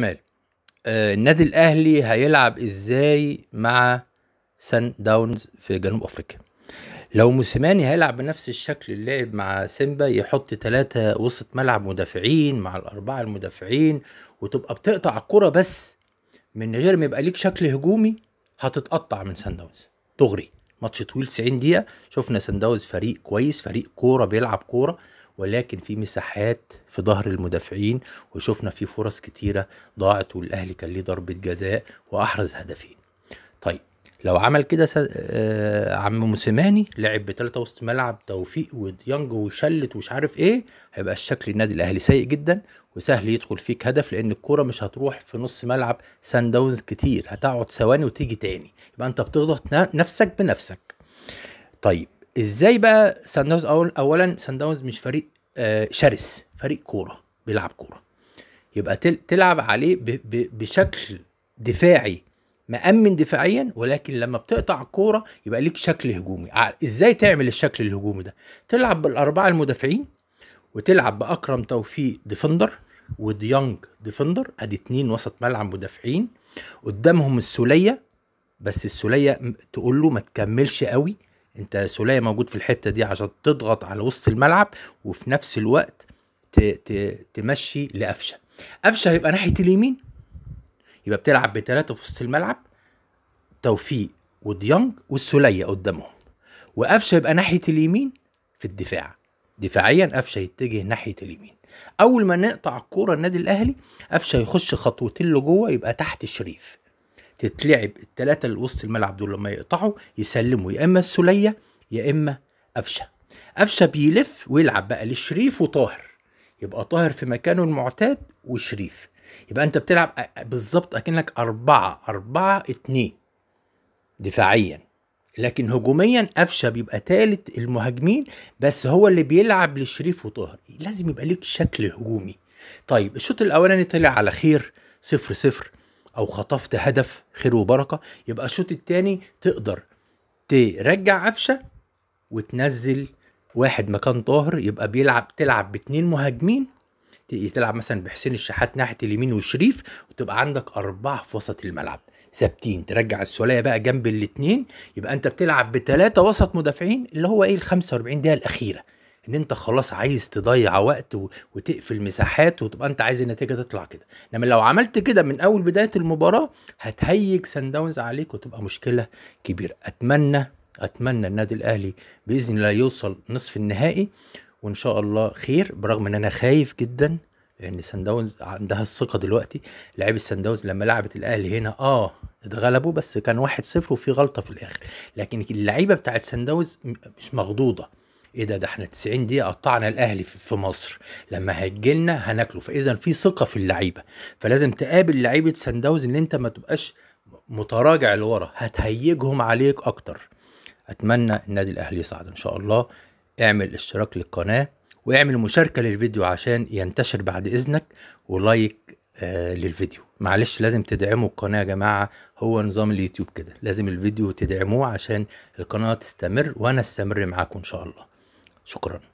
شمال آه النادي الاهلي هيلعب ازاي مع سان داونز في جنوب افريقيا لو موسيماني هيلعب بنفس الشكل اللي لعب مع سيمبا يحط ثلاثة وسط ملعب مدافعين مع الأربعة المدافعين وتبقى بتقطع الكرة بس من غير ما يبقى ليك شكل هجومي هتتقطع من سان داونز دغري ماتش طويل 90 دقيقة شفنا سان داونز فريق كويس فريق كورة بيلعب كورة ولكن في مساحات في ظهر المدافعين وشفنا في فرص كتيرة ضاعت والأهلي كان ليه ضربة جزاء وأحرز هدفين طيب لو عمل كده آه عم موسيماني لعب بثلاثة وسط ملعب توفيق وديانج وشلت ومش عارف ايه هيبقى الشكل النادي الاهلي سيء جدا وسهل يدخل فيك هدف لان الكرة مش هتروح في نص ملعب سان داونز كتير هتقعد ثواني وتيجي تاني يبقى انت بتضغط نفسك بنفسك طيب ازاي بقى سان داونز أول اولا سان داونز مش فريق آه، شرس فريق كوره بيلعب كوره يبقى تلعب عليه بشكل دفاعي مأمن دفاعيا ولكن لما بتقطع الكوره يبقى ليك شكل هجومي ازاي تعمل الشكل الهجومي ده تلعب بالاربعه المدافعين وتلعب باكرم توفيق ديفندر وديانج ديفندر ادي اتنين وسط ملعب مدافعين قدامهم السوليه بس السوليه تقول له ما تكملش قوي انت سولية موجود في الحتة دي عشان تضغط على وسط الملعب وفي نفس الوقت ت... ت... تمشي لقفشة قفشة هيبقى ناحية اليمين يبقى بتلعب بثلاثه في وسط الملعب توفيق وديانج والسولية قدامهم وقفشة يبقى ناحية اليمين في الدفاع دفاعيا قفشه يتجه ناحيه اليمين اول ما نقطع الكوره النادي الاهلي قفشه يخش خطوتين لجوه يبقى تحت شريف تتلعب الثلاثه اللي وسط الملعب دول لما يقطعوا يسلموا يا اما السوليه يا اما قفشه قفشه بيلف ويلعب بقى لشريف وطاهر يبقى طاهر في مكانه المعتاد وشريف يبقى انت بتلعب بالظبط اكنك أربعة أربعة اتنين دفاعيا لكن هجوميا قفشه بيبقى تالت المهاجمين بس هو اللي بيلعب لشريف وطاهر لازم يبقى ليك شكل هجومي طيب الشوط الاولاني طلع على خير صفر صفر او خطفت هدف خير وبركه يبقى الشوط الثاني تقدر ترجع قفشه وتنزل واحد مكان طاهر يبقى بيلعب تلعب باتنين مهاجمين تلعب مثلا بحسين الشحات ناحيه اليمين وشريف وتبقى عندك اربعه في وسط الملعب ثابتين ترجع السوليه بقى جنب الاثنين يبقى انت بتلعب بثلاثه وسط مدافعين اللي هو ايه ال 45 دقيقه الاخيره ان انت خلاص عايز تضيع وقت وتقفل مساحات وتبقى انت عايز النتيجه تطلع كده انما لو عملت كده من اول بدايه المباراه هتهيج سان داونز عليك وتبقى مشكله كبيره اتمنى اتمنى النادي الاهلي باذن الله يوصل نصف النهائي وان شاء الله خير برغم ان انا خايف جدا لان سان داونز عندها الثقه دلوقتي لعيبه سان داونز لما لعبت الاهلي هنا اه اتغلبوا بس كان 1-0 وفي غلطه في الاخر لكن اللعيبه بتاعت سان داونز مش مخضوضه ايه ده ده احنا 90 دقيقه قطعنا الاهلي في مصر لما هيجيلنا هناكله فاذا في ثقه في اللعيبه فلازم تقابل لعيبه سان داونز ان انت ما تبقاش متراجع لورا هتهيجهم عليك اكتر اتمنى النادي الاهلي يصعد ان شاء الله اعمل اشتراك للقناه واعمل مشاركه للفيديو عشان ينتشر بعد اذنك ولايك آه للفيديو معلش لازم تدعموا القناه يا جماعه هو نظام اليوتيوب كده لازم الفيديو تدعموه عشان القناه تستمر وانا استمر معاكم ان شاء الله شكرا